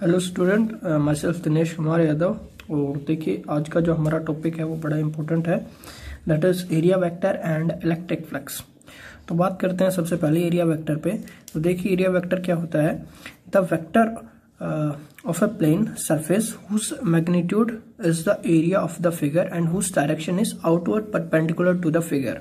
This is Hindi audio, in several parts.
हेलो स्टूडेंट मैं सेल्फ दिनेश कुमार यादव और देखिए आज का जो हमारा टॉपिक है वो बड़ा इम्पोर्टेंट है that is area vector and electric flux तो बात करते हैं सबसे पहले एरिया वेक्टर पे तो देखिए एरिया वेक्टर क्या होता है the vector of a plane surface whose magnitude is the area of the figure and whose direction is outward perpendicular to the figure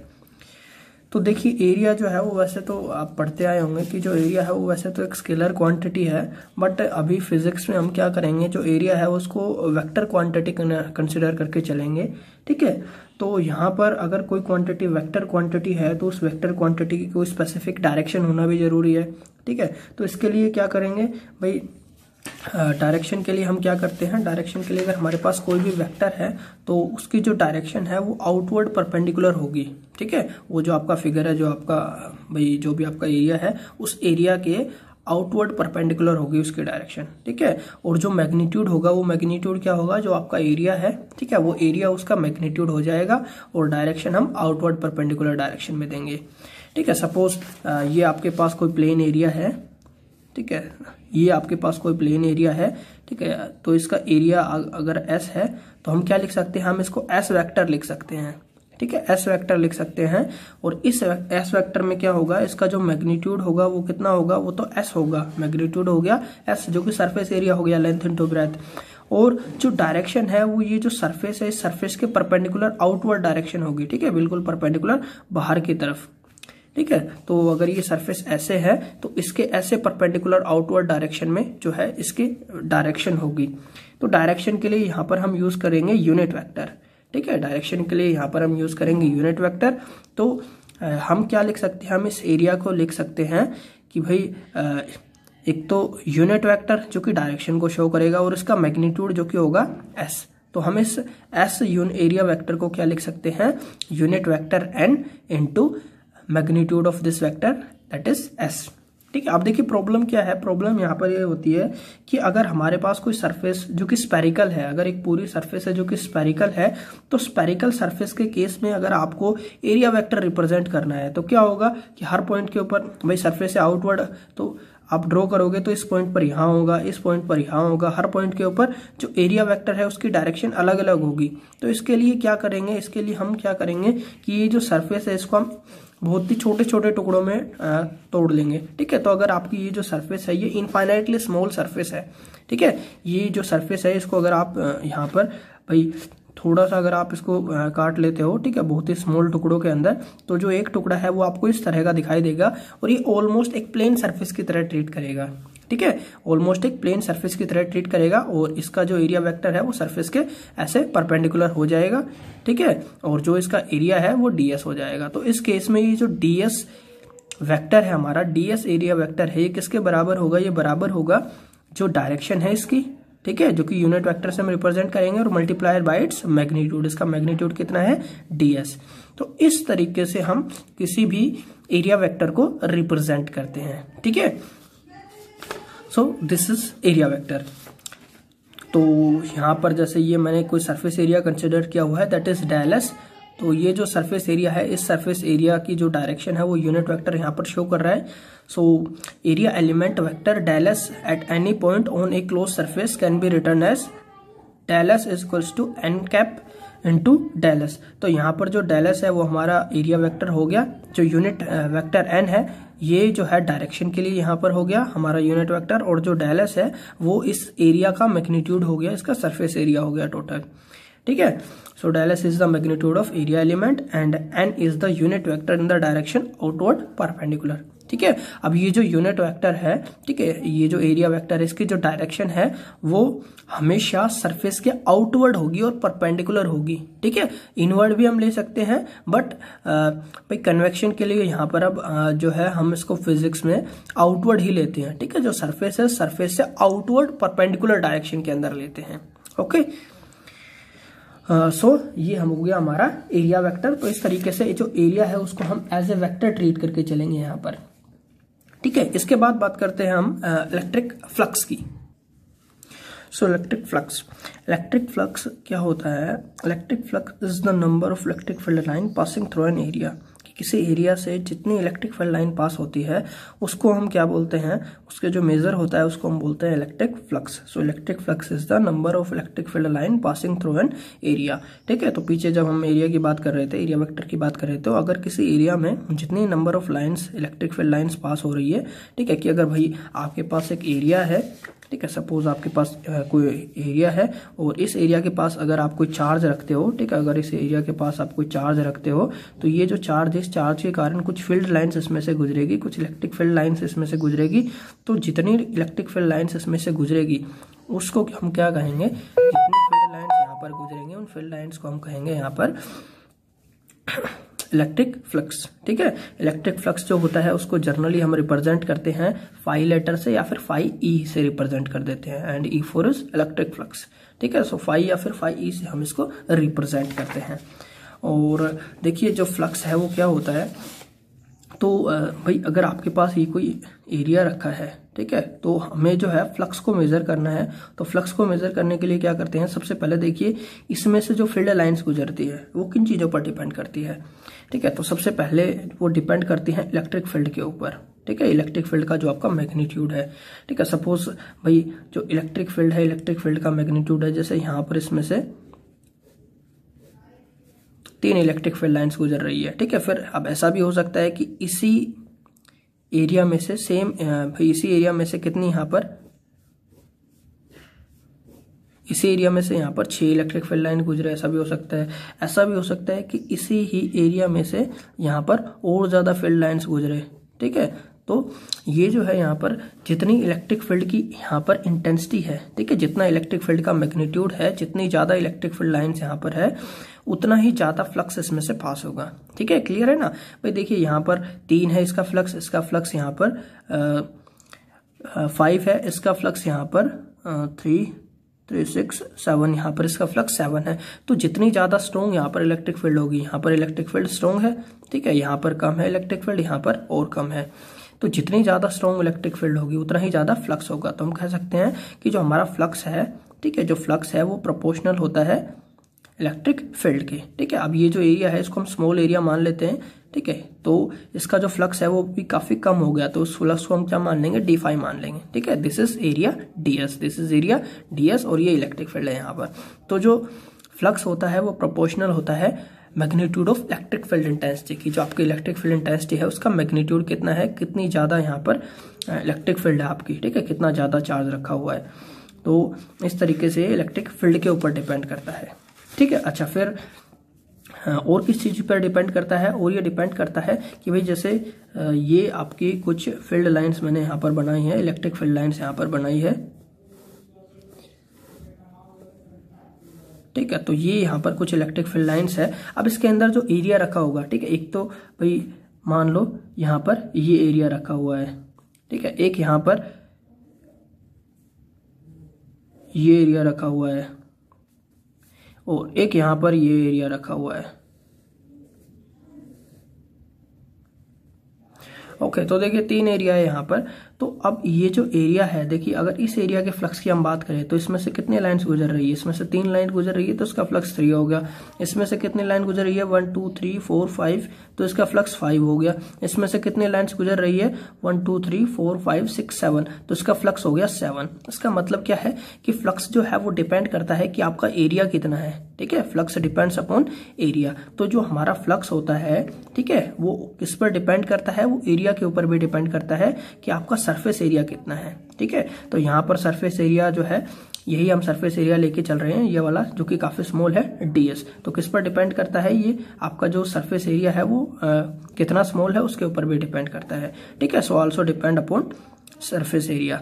तो देखिए एरिया जो है वो वैसे तो आप पढ़ते आए होंगे कि जो एरिया है वो वैसे तो एक स्केलर क्वांटिटी है बट अभी फिजिक्स में हम क्या करेंगे जो एरिया है उसको वेक्टर क्वांटिटी कंसिडर करके चलेंगे ठीक है तो यहाँ पर अगर कोई क्वांटिटी वेक्टर क्वांटिटी है तो उस वेक्टर क्वांटिटी की कोई स्पेसिफिक डायरेक्शन होना भी ज़रूरी है ठीक है तो इसके लिए क्या करेंगे भाई डायरेक्शन के लिए हम क्या करते हैं डायरेक्शन के लिए अगर हमारे पास कोई भी वेक्टर है तो उसकी जो डायरेक्शन है वो आउटवर्ड परपेंडिकुलर होगी ठीक है वो जो आपका फिगर है जो आपका भाई जो भी आपका एरिया है उस एरिया के आउटवर्ड परपेंडिकुलर होगी उसकी डायरेक्शन ठीक है और जो मैग्नीट्यूड होगा वो मैग्नीट्यूड क्या होगा जो आपका एरिया है ठीक है वो एरिया उसका मैग्नीट्यूड हो जाएगा और डायरेक्शन हम आउटवर्ड परपेंडिकुलर डायरेक्शन में देंगे ठीक है सपोज ये आपके पास कोई प्लेन एरिया है ठीक है ये आपके पास कोई प्लेन एरिया है ठीक है तो इसका एरिया अगर एस है तो हम क्या लिख सकते हैं हम इसको एस वैक्टर लिख सकते हैं ठीक है एस वेक्टर लिख सकते हैं और इस एस वेक्टर में क्या होगा इसका जो मैग्नीट्यूड होगा वो कितना होगा वो तो एस होगा मैग्नीट्यूड हो गया एस जो कि सरफेस एरिया हो गया लेंथ इनटू ब्रेथ और जो डायरेक्शन है वो ये जो सरफेस है इस सरफेस के परपेंडिकुलर आउटवर्ड डायरेक्शन होगी ठीक है बिल्कुल परपेंडिकुलर बाहर की तरफ ठीक है तो अगर ये सरफेस ऐसे है तो इसके ऐसे परपेंडिकुलर आउटवर्ड डायरेक्शन में जो है इसकी डायरेक्शन होगी तो डायरेक्शन के लिए यहाँ पर हम यूज करेंगे यूनिट वैक्टर ठीक है डायरेक्शन के लिए यहाँ पर हम यूज करेंगे यूनिट वैक्टर तो हम क्या लिख सकते हैं हम इस एरिया को लिख सकते हैं कि भाई एक तो यूनिट वेक्टर जो कि डायरेक्शन को शो करेगा और इसका मैग्नीट्यूड जो कि होगा एस तो हम इस एस यून एरिया वेक्टर को क्या लिख सकते हैं unit vector n into magnitude of this vector that is S ठीक है अब देखिए प्रॉब्लम क्या है प्रॉब्लम यहाँ पर ये यह होती है कि अगर हमारे पास कोई सरफेस जो कि स्पेरिकल है अगर एक पूरी सरफेस है जो कि स्पेरिकल है तो स्पेरिकल सरफेस के केस में अगर आपको एरिया वैक्टर रिप्रेजेंट करना है तो क्या होगा कि हर पॉइंट के ऊपर भाई सर्फेस से आउटवर्ड तो आप ड्रॉ करोगे तो इस पॉइंट पर यहाँ होगा इस पॉइंट पर यहाँ होगा हर पॉइंट के ऊपर जो एरिया वेक्टर है उसकी डायरेक्शन अलग अलग होगी तो इसके लिए क्या करेंगे इसके लिए हम क्या करेंगे कि ये जो सरफेस है इसको हम बहुत ही छोटे छोटे टुकड़ों में तोड़ लेंगे ठीक है तो अगर आपकी ये जो सरफेस है ये इनफाइनाइटली स्मॉल सरफेस है ठीक है ये जो सरफेस है इसको अगर आप यहाँ पर भाई थोड़ा सा अगर आप इसको काट लेते हो ठीक है बहुत ही स्मॉल टुकड़ों के अंदर तो जो एक टुकड़ा है वो आपको इस तरह का दिखाई देगा और ये ऑलमोस्ट एक प्लेन सर्फेस की तरह ट्रीट करेगा ठीक है ऑलमोस्ट एक प्लेन सरफेस की तरह ट्रीट करेगा और इसका जो एरिया वेक्टर है वो सरफेस के ऐसे परपेंडिकुलर हो जाएगा ठीक है और जो इसका एरिया है वो डीएस हो जाएगा तो इस केस में ये जो डीएस वेक्टर है हमारा डीएस एरिया वेक्टर है ये किसके बराबर होगा ये बराबर होगा जो डायरेक्शन है इसकी ठीक है जो कि यूनिट वेक्टर से हम रिप्रेजेंट करेंगे और मल्टीप्लायर बाय इट्स मैग्नीट्यूड इसका मैग्नीट्यूड कितना है डीएस तो इस तरीके से हम किसी भी एरिया वेक्टर को रिप्रेजेंट करते हैं ठीक है so this is area vector तो यहाँ पर जैसे ये मैंने कोई सरफेस एरिया कंसिडर किया हुआ है दैट इज डायलस तो ये जो सरफेस एरिया है इस सरफेस एरिया की जो डायरेक्शन है वो यूनिट वेक्टर यहाँ पर शो कर रहा है so area element vector del S at any point on a closed surface can be written as del S is equals to n cap into del S तो यहाँ पर जो डेलस है वो हमारा एरिया वेक्टर हो गया जो यूनिट वेक्टर एन है ये जो है डायरेक्शन के लिए यहाँ पर हो गया हमारा यूनिट वेक्टर और जो डेलस है वो इस एरिया का मैग्नीट्यूड हो गया इसका सरफेस एरिया हो गया टोटल ठीक है So dallas is the magnitude of area element and n is the unit vector in the direction outward perpendicular. ठीक है अब ये जो यूनिट वेक्टर है ठीक है ये जो एरिया वेक्टर है इसकी जो डायरेक्शन है वो हमेशा सरफेस के आउटवर्ड होगी और परपेंडिकुलर होगी ठीक है इनवर्ड भी हम ले सकते हैं बट भाई कन्वेक्शन के लिए यहाँ पर अब आ, जो है हम इसको फिजिक्स में आउटवर्ड ही लेते हैं ठीक है जो सरफेस है सरफेस से आउटवर्ड परपेंडिकुलर डायरेक्शन के अंदर लेते हैं okay okay? So uh, so, ये हम हो गया हमारा एरिया वेक्टर तो इस तरीके से जो एरिया है उसको हम एज ए वेक्टर ट्रीट करके चलेंगे यहाँ पर ठीक है इसके बाद बात करते हैं हम इलेक्ट्रिक uh, फ्लक्स की so electric flux electric flux क्या होता है electric flux is the number of electric field line passing through an area किसी एरिया से जितनी इलेक्ट्रिक फील्ड लाइन पास होती है उसको हम क्या बोलते हैं उसके जो मेजर होता है उसको हम बोलते हैं electric flux so electric flux is the number of electric field line passing through an area ठीक है तो पीछे जब हम एरिया की बात कर रहे थे एरिया वैक्टर की बात कर रहे थे तो अगर किसी एरिया में जितनी number of lines electric field lines pass हो रही है ठीक है कि अगर भाई आपके पास एक एरिया है ठीक है सपोज आपके पास कोई एरिया है और इस एरिया के पास अगर आप कोई चार्ज रखते हो ठीक है अगर इस एरिया के पास आप कोई चार्ज रखते हो तो ये जो चार्ज इस चार्ज के कारण कुछ फील्ड लाइन्स इसमें से गुजरेगी कुछ इलेक्ट्रिक फील्ड लाइन्स इसमें से गुजरेगी तो जितनी इलेक्ट्रिक फील्ड लाइन्स इसमें से गुजरेगी उसको हम क्या कहेंगे जितनी फील्ड लाइन्स यहाँ पर गुजरेंगे उन फील्ड लाइन्स को हम कहेंगे यहाँ पर इलेक्ट्रिक फ्लक्स ठीक है इलेक्ट्रिक फ्लक्स जो होता है उसको जनरली हम रिप्रेजेंट करते हैं फाइव लेटर से या फिर फाइव ई e से रिप्रेजेंट कर देते हैं and E for is electric flux ठीक है सो फाइव या फिर फाइव ई e से हम इसको रिप्रेजेंट करते हैं और देखिए जो फ्लक्स है वो क्या होता है तो भाई अगर आपके पास ये कोई एरिया रखा है ठीक है तो हमें जो है फ्लक्स को मेज़र करना है तो फ्लक्स को मेज़र करने के लिए क्या करते हैं सबसे पहले देखिए इसमें से जो फील्ड लाइन्स गुजरती है वो किन चीज़ों पर डिपेंड करती है ठीक है तो सबसे पहले वो डिपेंड करती है इलेक्ट्रिक फील्ड के ऊपर ठीक है इलेक्ट्रिक फील्ड का जो आपका मैग्नीट्यूड है ठीक है सपोज भाई जो इलेक्ट्रिक फील्ड है इलेक्ट्रिक फील्ड का मैग्नीट्यूड है जैसे यहां पर इसमें से तीन इलेक्ट्रिक फील्ड लाइन्स गुजर रही है ठीक है फिर अब ऐसा भी हो सकता है कि इसी एरिया में से सेम इसी एरिया में से कितनी यहाँ पर इसी एरिया में से यहाँ पर छह इलेक्ट्रिक फील्ड लाइन गुजरे ऐसा भी हो सकता है ऐसा भी हो सकता है कि इसी ही एरिया में से यहाँ पर और ज़्यादा फील्ड लाइन्स गुजरे ठीक है तो ये जो है यहाँ पर जितनी इलेक्ट्रिक फील्ड की यहाँ पर इंटेंसिटी है ठीक है जितना इलेक्ट्रिक फील्ड का मैग्नीट्यूड है जितनी ज़्यादा इलेक्ट्रिक फील्ड लाइन्स यहाँ पर है उतना ही ज़्यादा फ्लक्स इसमें से पास होगा ठीक है क्लियर है ना भाई देखिए यहाँ पर तीन है इसका फ्लक्स इसका फ्लक्स यहाँ पर फाइव है इसका फ्लक्स यहाँ पर थ्री थ्री सिक्स सेवन यहाँ पर इसका फ्लक्स सेवन है तो जितनी ज़्यादा स्ट्रोंग यहाँ पर इलेक्ट्रिक फील्ड होगी यहाँ पर इलेक्ट्रिक फील्ड स्ट्रोंग है ठीक है यहाँ पर कम है इलेक्ट्रिक फील्ड यहाँ पर और कम है तो जितनी ज़्यादा स्ट्रॉन्ग इलेक्ट्रिक फील्ड होगी उतना ही ज़्यादा फ्लक्स होगा तो हम कह सकते हैं कि जो हमारा फ्लक्स है ठीक है जो फ्लक्स है वो प्रोपोर्शनल होता है इलेक्ट्रिक फील्ड के ठीक है अब ये जो एरिया है इसको हम स्मॉल एरिया मान लेते हैं ठीक है तो इसका जो फ्लक्स है वो भी काफ़ी कम हो गया तो उस फ्लक्स को हम क्या मान लेंगे डी फाइव मान लेंगे ठीक है this is area D S this is area D S और ये इलेक्ट्रिक फील्ड है यहाँ पर तो जो फ्लक्स होता है वो प्रोपोर्शनल होता है magnitude of electric field intensity की जो आपकी इलेक्ट्रिक फील्ड इंटेंसिटी है उसका मैग्नीट्यूड कितना है कितनी ज़्यादा यहाँ पर इलेक्ट्रिक फील्ड है आपकी ठीक है कितना ज़्यादा चार्ज रखा हुआ है तो इस तरीके से इलेक्ट्रिक फील्ड के ऊपर डिपेंड करता है ठीक है अच्छा फिर हाँ, और किस चीज़ पर डिपेंड करता है और ये डिपेंड करता है कि भाई जैसे ये आपकी कुछ फील्ड लाइंस मैंने यहां पर बनाई है इलेक्ट्रिक फील्ड लाइंस यहां पर बनाई है ठीक है तो ये यहां पर कुछ इलेक्ट्रिक फील्ड लाइंस है अब इसके अंदर जो एरिया रखा होगा ठीक है एक तो भाई मान लो यहां पर ये एरिया रखा हुआ है ठीक है एक यहां पर ये एरिया रखा हुआ है और एक यहाँ पर ये एरिया रखा हुआ है ओके okay, तो देखिए तीन एरिया है यहाँ पर तो अब ये जो एरिया है देखिए अगर इस एरिया के फ्लक्स की हम बात करें तो इसमें से कितने लाइन गुजर रही है इसमें से तीन लाइन गुजर रही है तो इसका फ्लक्स थ्री तो हो गया इसमें से कितने लाइन गुजर रही है one two three four five तो इसका फ्लक्स फाइव हो गया इसमें से कितने लाइन गुजर रही है one two three four five six seven तो इसका फ्लक्स हो गया सेवन इसका मतलब क्या है कि फ्लक्स जो है वो डिपेंड करता है कि आपका एरिया कितना है ठीक है फ्लक्स डिपेंड्स अपॉन एरिया तो जो हमारा फ्लक्स होता है ठीक है वो किस पर डिपेंड करता है वो एरिया के ऊपर भी डिपेंड करता है कि आपका सरफेस एरिया कितना है ठीक है तो यहाँ पर सरफेस एरिया जो है यही हम सरफेस एरिया लेके चल रहे हैं ये वाला जो कि काफी स्मॉल है डीएस तो किस पर डिपेंड करता है ये आपका जो सरफेस एरिया है वो आ, कितना स्मॉल है उसके ऊपर भी डिपेंड करता है ठीक है so also depend upon surface area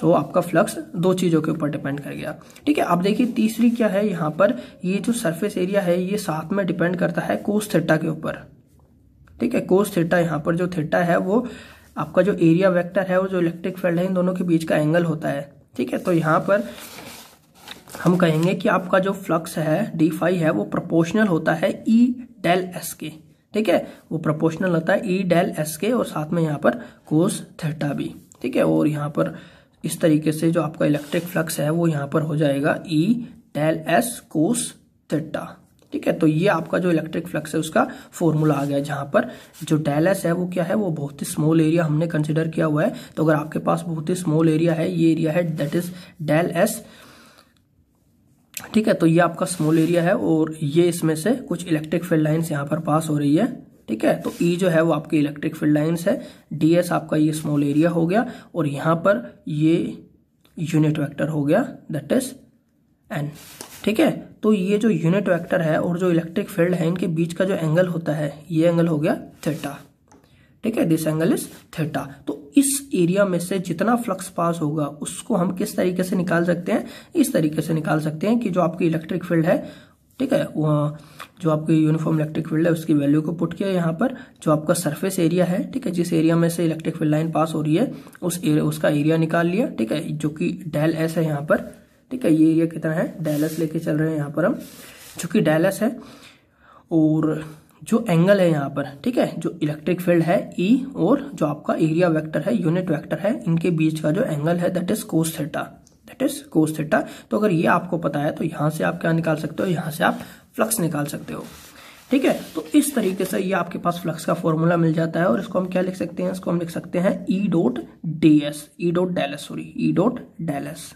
so आपका फ्लक्स दो चीज़ों के ऊपर डिपेंड कर गया ठीक है अब देखिए तीसरी क्या है यहाँ पर ये जो सर्फेस एरिया है ये साथ में डिपेंड करता है कोस थेटा के ऊपर ठीक है कोस थेटा यहाँ पर जो थेटा है वो आपका जो एरिया वेक्टर है वो जो इलेक्ट्रिक फील्ड है इन दोनों के बीच का एंगल होता है ठीक है तो यहाँ पर हम कहेंगे कि आपका जो फ्लक्स है डी फाइव है वो प्रोपोर्शनल होता है ई डेल एस के ठीक है वो प्रोपोर्शनल होता है ई डेल एस के और साथ में यहाँ पर कोस थेटा भी ठीक है और यहाँ पर इस तरीके से जो आपका इलेक्ट्रिक फ्लक्स है वो यहाँ पर हो जाएगा E del S cos theta ठीक है तो ये आपका जो इलेक्ट्रिक फ्लक्स है उसका फॉर्मूला आ गया जहां पर जो डेलेस है वो क्या है वो बहुत ही स्मॉल एरिया हमने कंसिडर किया हुआ है तो अगर आपके पास बहुत ही स्मॉल एरिया है ये एरिया है दैट इज डेल एस ठीक है तो ये आपका स्मॉल एरिया है और ये इसमें से कुछ इलेक्ट्रिक फील्ड लाइन्स यहाँ पर पास हो रही है ठीक है तो ई e जो है वो आपकी इलेक्ट्रिक फील्ड लाइन्स है डी एस आपका ये स्मॉल एरिया हो गया और यहाँ पर ये यूनिट वेक्टर हो गया दैट इज एन ठीक है तो ये जो यूनिट वेक्टर है और जो इलेक्ट्रिक फील्ड है इनके बीच का जो एंगल होता है ये एंगल हो गया थीटा ठीक है दिस एंगल इज थीटा तो इस एरिया में से जितना फ्लक्स पास होगा उसको हम किस तरीके से निकाल सकते हैं इस तरीके से निकाल सकते हैं कि जो आपकी इलेक्ट्रिक फील्ड है ठीक है वहाँ जो आपकी यूनिफॉर्म इलेक्ट्रिक फील्ड है उसकी वैल्यू को पुट किया यहाँ पर जो आपका सरफेस एरिया है ठीक है जिस एरिया में से इलेक्ट्रिक फील्ड लाइन पास हो रही है उस एरिया उसका एरिया निकाल लिया ठीक है जो कि डेल एस है यहाँ पर ठीक है ये ये कितना है डायलस लेके चल रहे हैं यहाँ पर हम चूंकि डायलस है और जो एंगल है यहाँ पर ठीक है जो इलेक्ट्रिक फील्ड है ई e, और जो आपका एरिया वेक्टर है यूनिट वेक्टर है इनके बीच का जो एंगल है that is cos theta that is cos theta तो अगर ये आपको पता है तो यहाँ से आप क्या निकाल सकते हो यहाँ से आप फ्लक्स निकाल सकते हो ठीक है तो इस तरीके से ये आपके पास फ्लक्स का फॉर्मूला मिल जाता है और इसको हम क्या लिख सकते हैं इसको हम लिख सकते हैं E dot D S E dot del S sorry E dot del S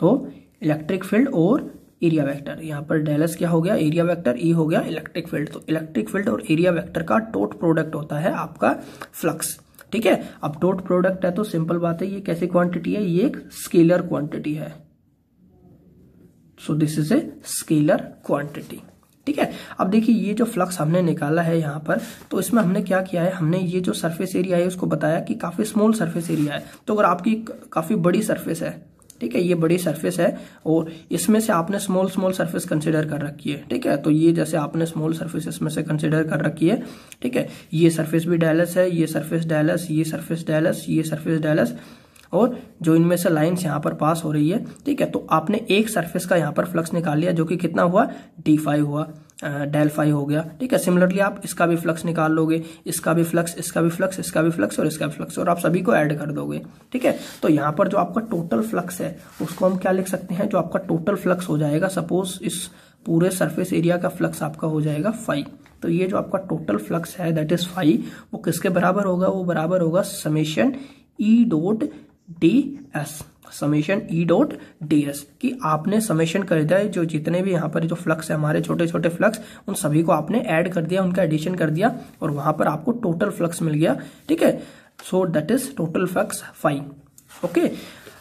तो इलेक्ट्रिक फील्ड और एरिया वेक्टर यहाँ पर डेलस क्या हो गया एरिया वेक्टर ई हो गया इलेक्ट्रिक फील्ड तो इलेक्ट्रिक फील्ड और एरिया वेक्टर का टोट प्रोडक्ट होता है आपका फ्लक्स ठीक है अब टोट प्रोडक्ट है तो सिंपल बात है ये कैसी क्वांटिटी है ये एक स्केलर क्वांटिटी है so this is a scalar quantity ठीक है अब देखिए ये जो फ्लक्स हमने निकाला है यहाँ पर तो इसमें हमने क्या किया है हमने ये जो सरफेस एरिया है उसको बताया कि काफी स्मॉल सरफेस एरिया है तो अगर आपकी काफी बड़ी सरफेस है ठीक है ये बड़ी सरफेस है और इसमें से आपने स्मॉल स्मॉल सरफेस कंसिडर कर रखी है ठीक है तो ये जैसे आपने स्मॉल सर्फेस इसमें से कंसिडर कर रखी है ठीक है ये सर्फेस भी डायलस है ये सर्फेस डायलस ये सर्फेस डायलस ये सर्फेस डायलस और जो इनमें से लाइन्स यहाँ पर पास हो रही है ठीक है तो आपने एक सरफेस का यहाँ पर फ्लक्स निकाल लिया जो कि कितना हुआ डी हुआ डेल फाइव हो गया ठीक है सिमिलरली आप इसका भी फ्लक्स निकाल लोगे इसका भी फ्लक्स इसका भी फ्लक्स इसका भी फ्लक्स और इसका भी फ्लक्स और आप सभी को ऐड कर दोगे ठीक है तो यहाँ पर जो आपका टोटल फ्लक्स है उसको हम क्या लिख सकते हैं जो आपका टोटल फ्लक्स हो जाएगा सपोज इस पूरे सरफेस एरिया का फ्लक्स आपका हो जाएगा फाइव तो ये जो आपका टोटल फ्लक्स है दैट इज फाइव वो किसके बराबर होगा वो बराबर होगा summation E dot D S summation E dot D S की आपने समेशन कर दिया जो जितने भी यहाँ पर जो फ्लक्स है हमारे छोटे छोटे फ्लक्स उन सभी को आपने ऐड कर दिया उनका एडिशन कर दिया और वहां पर आपको टोटल फ्लक्स मिल गया ठीक है so that is total flux fine okay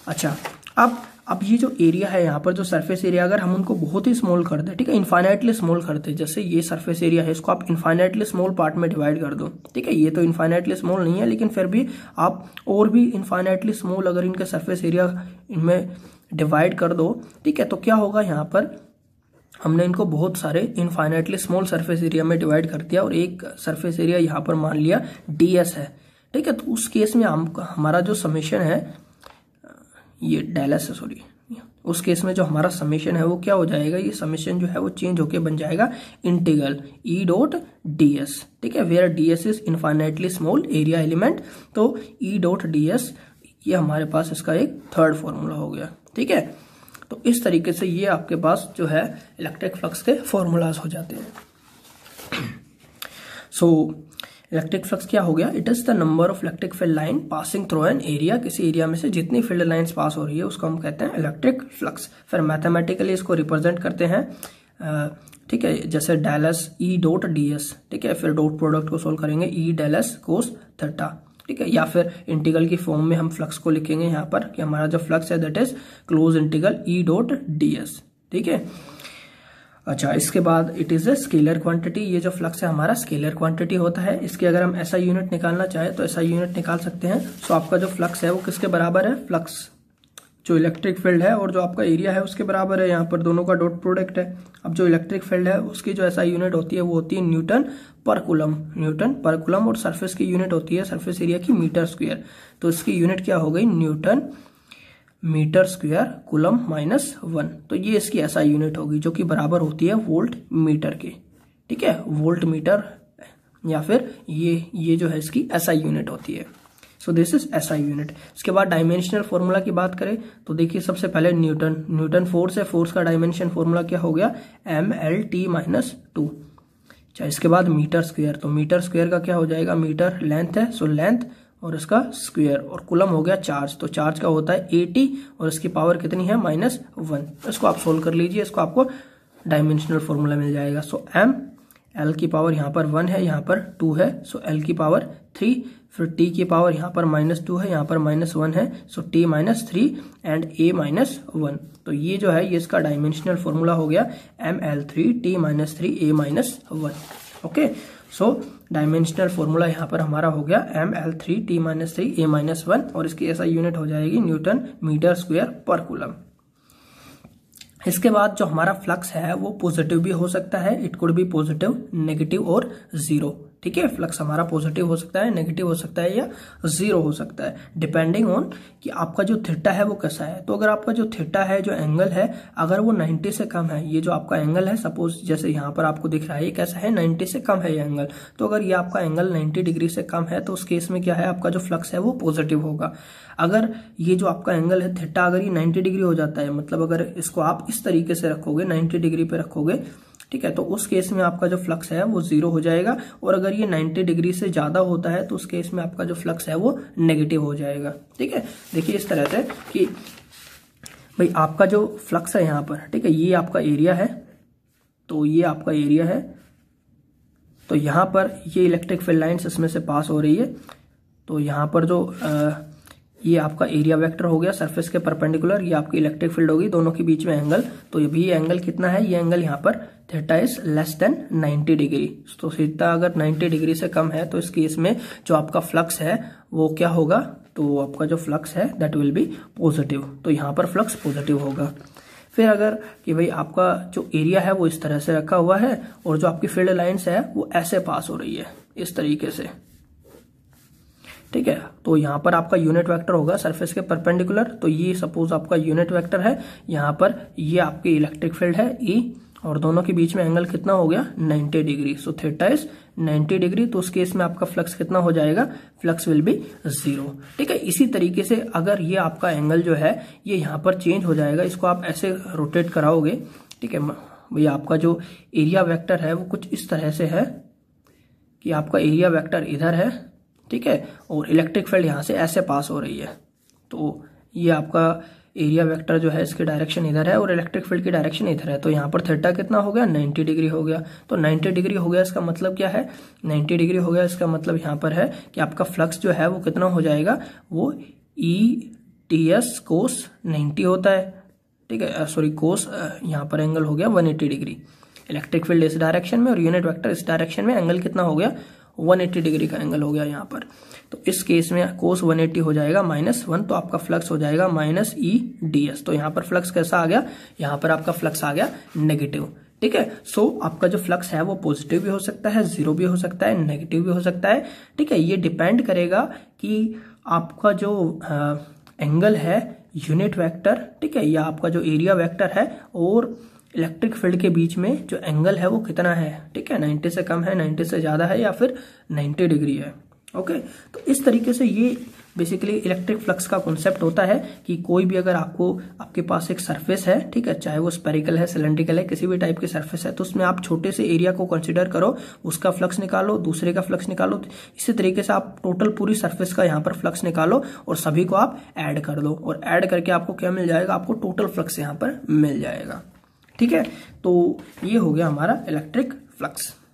अच्छा अब अब ये जो एरिया है यहाँ पर जो सरफेस एरिया अगर हम उनको बहुत ही स्मॉल कर दें ठीक है इन्फाइनाइटली स्मॉल करते हैं जैसे ये सरफेस एरिया है इसको आप इन्फाइनाइटली स्मॉल पार्ट में डिवाइड कर दो ठीक है ये तो इन्फाइनाइटली स्मॉल नहीं है लेकिन फिर भी आप और भी इन्फाइनाइटली स्मॉल अगर इनके सर्फेस एरिया इनमें डिवाइड कर दो ठीक है तो क्या होगा यहाँ पर हमने इनको बहुत सारे इन्फाइनाइटली स्मॉल सर्फेस एरिया में डिवाइड कर दिया और एक सर्फेस एरिया यहाँ पर मान लिया डी है ठीक है तो उस केस में हम हमारा जो समीशन है ये डैलस सॉरी उस केस में जो हमारा समीशन है वो क्या हो जाएगा ये समीशन जो है वो चेंज होके बन जाएगा integral E dot D S ठीक है where D S is infinitely small area element तो ई डॉट डी एस ये हमारे पास इसका एक थर्ड फॉर्मूला हो गया ठीक है तो इस तरीके से ये आपके पास जो है इलेक्ट्रिक फ्लक्स के फॉर्मूलाज हो जाते हैं सो so, इलेक्ट्रिक फ्लक्स क्या हो गया it is the number of electric field line passing through an area किसी एरिया में से जितनी फील्ड लाइन पास हो रही है उसको हम कहते हैं इलेक्ट्रिक फ्लक्स फिर मैथमेटिकली इसको रिप्रेजेंट करते हैं ठीक है जैसे डेलस ई डॉट डी एस ठीक है फिर डॉट प्रोडक्ट को सोल्व करेंगे ई e डेलस कोस थर्टा ठीक है या फिर इंटीगल की फॉर्म में हम फ्लक्स को लिखेंगे यहाँ पर कि हमारा जो फ्लक्स है that is closed integral E dot D S ठीक है अच्छा इसके बाद it is a scalar quantity ये जो फ्लक्स है हमारा स्केलर क्वांटिटी होता है इसके अगर हम ऐसा यूनिट निकालना चाहे तो ऐसा यूनिट निकाल सकते हैं सो आपका जो फ्लक्स है वो किसके बराबर है फ्लक्स जो इलेक्ट्रिक फील्ड है और जो आपका एरिया है उसके बराबर है यहाँ पर दोनों का डॉट प्रोडक्ट है अब जो इलेक्ट्रिक फील्ड है उसकी जो ऐसा यूनिट होती है वो होती है न्यूटन पर कुलम न्यूटन पर कुलम और सरफेस की यूनिट होती है सरफेस एरिया की मीटर स्क्वायर तो इसकी यूनिट क्या हो गई newton metre square coulomb minus one तो ये इसकी ऐसा यूनिट होगी जो कि बराबर होती है वोल्ट मीटर के ठीक है वोल्ट मीटर या फिर ये ये जो है इसकी ऐसा यूनिट होती है so this is SI unit इसके बाद डायमेंशनल फॉर्मूला की बात करें तो देखिए सबसे पहले न्यूटन न्यूटन फोर्स है फोर्स का डायमेंशन फॉर्मूला क्या हो गया M L T minus two अच्छा इसके बाद मीटर स्क्वेयर तो मीटर स्क्वेयर का क्या हो जाएगा मीटर लेंथ है सो लेंथ और इसका स्क्वायर और कुलम हो गया चार्ज तो चार्ज का होता है एटी और इसकी पावर कितनी है माइनस वन तो इसको आप सोल्व कर लीजिए इसको आपको डायमेंशनल फॉर्मूला मिल जाएगा सो एम एल की पावर यहाँ पर वन है यहाँ पर टू है सो एल की पावर थ्री फिर टी की पावर यहाँ पर माइनस टू है यहाँ पर माइनस वन है so T minus three and A minus one तो ये जो है ये इसका डायमेंशनल फॉर्मूला हो गया M L three T minus three A minus one okay so dimensional formula यहाँ पर हमारा हो गया M L three T minus three A minus one और इसकी ऐसा यूनिट हो जाएगी न्यूटन मीटर स्क्वेयर पर कूलम इसके बाद जो हमारा फ्लक्स है वो पॉजिटिव भी हो सकता है इट कुड भी पॉजिटिव नेगेटिव और जीरो ठीक है फ्लक्स हमारा पॉजिटिव हो सकता है नेगेटिव हो सकता है या जीरो हो सकता है डिपेंडिंग ऑन कि आपका जो थीटा है वो कैसा है तो अगर आपका जो थीटा है जो एंगल है अगर वो 90 से कम है ये जो आपका एंगल है सपोज जैसे यहाँ पर आपको दिख रहा है ये कैसा है 90 से कम है ये एंगल तो अगर ये आपका एंगल 90 डिग्री से कम है तो उस केस में क्या है आपका जो फ्लक्स है वो पॉजिटिव होगा अगर ये जो आपका एंगल है थीटा अगर ये 90 डिग्री हो जाता है मतलब अगर इसको आप इस तरीके से रखोगे 90 डिग्री पे रखोगे ठीक है तो उस केस में आपका जो फ्लक्स है वो जीरो हो जाएगा और अगर ये 90 डिग्री से ज्यादा होता है तो उस केस में आपका जो फ्लक्स है वो नेगेटिव हो जाएगा ठीक है देखिए इस तरह से कि भाई आपका जो फ्लक्स है यहां पर ठीक है ये आपका एरिया है तो ये आपका एरिया है तो यहां पर ये इलेक्ट्रिक फील्ड लाइन्स इसमें से पास हो रही है तो यहां पर जो आ, ये आपका एरिया वेक्टर हो गया सरफेस के परपेंडिकुलर ये आपकी इलेक्ट्रिक फील्ड होगी दोनों के बीच में एंगल तो ये भी एंगल कितना है ये एंगल यहाँ पर theta is less than 90 degree तो सीधा अगर 90 डिग्री से कम है तो इस केस में जो आपका फ्लक्स है वो क्या होगा तो आपका जो फ्लक्स है दैट विल बी पॉजिटिव तो यहाँ पर फ्लक्स पॉजिटिव होगा फिर अगर कि भाई आपका जो एरिया है वो इस तरह से रखा हुआ है और जो आपकी फील्ड लाइन्स है वो ऐसे पास हो रही है इस तरीके से ठीक है तो यहां पर आपका यूनिट वेक्टर होगा सरफेस के परपेंडिकुलर तो ये सपोज आपका यूनिट वेक्टर है यहां पर ये आपकी इलेक्ट्रिक फील्ड है ई e, और दोनों के बीच में एंगल कितना हो गया 90 डिग्री सो थे इज 90 डिग्री तो उस केस में आपका फ्लक्स कितना हो जाएगा फ्लक्स विल बी जीरो ठीक है इसी तरीके से अगर ये आपका एंगल जो है ये यहां पर चेंज हो जाएगा इसको आप ऐसे रोटेट कराओगे ठीक है भैया आपका जो एरिया वैक्टर है वो कुछ इस तरह से है कि आपका एरिया वैक्टर इधर है ठीक है और इलेक्ट्रिक फील्ड यहाँ से ऐसे पास हो रही है तो ये आपका एरिया वेक्टर जो है इसकी डायरेक्शन इधर है और इलेक्ट्रिक फील्ड की डायरेक्शन इधर है तो यहाँ पर थेटा कितना हो गया 90 डिग्री हो गया तो 90 डिग्री हो गया इसका मतलब क्या है 90 डिग्री हो गया इसका मतलब यहाँ पर है कि आपका फ्लक्स जो है वो कितना हो जाएगा वो E T S cos ninety होता है ठीक है सॉरी कोस यहाँ पर एंगल हो गया वन डिग्री इलेक्ट्रिक फील्ड इस डायरेक्शन में और यूनिट वैक्टर इस डायरेक्शन में एंगल कितना हो गया 180 डिग्री का एंगल हो गया यहाँ पर तो इस केस में कोस 180 हो जाएगा माइनस वन तो आपका फ्लक्स हो जाएगा माइनस ई डी एस तो यहाँ पर फ्लक्स कैसा आ गया यहाँ पर आपका फ्लक्स आ गया नेगेटिव ठीक है सो so, आपका जो फ्लक्स है वो पॉजिटिव भी हो सकता है जीरो भी हो सकता है नेगेटिव भी हो सकता है ठीक है ये डिपेंड करेगा कि आपका जो आ, एंगल है यूनिट वेक्टर ठीक है या आपका जो एरिया वेक्टर है और इलेक्ट्रिक फील्ड के बीच में जो एंगल है वो कितना है ठीक है 90 से कम है 90 से ज़्यादा है या फिर 90 डिग्री है ओके तो इस तरीके से ये बेसिकली इलेक्ट्रिक फ्लक्स का कॉन्सेप्ट होता है कि कोई भी अगर आपको आपके पास एक सरफेस है ठीक है चाहे वो स्पेरिकल है सिलेंड्रिकल है किसी भी टाइप की सरफेस है तो उसमें आप छोटे से एरिया को कंसिडर करो उसका फ्लक्स निकालो दूसरे का फ्लक्स निकालो इसी तरीके से आप टोटल पूरी सर्फेस का यहाँ पर फ्लक्स निकालो और सभी को आप ऐड कर दो और ऐड करके आपको क्या मिल जाएगा आपको टोटल फ्लक्स यहाँ पर मिल जाएगा ठीक है तो ये हो गया हमारा इलेक्ट्रिक फ्लक्स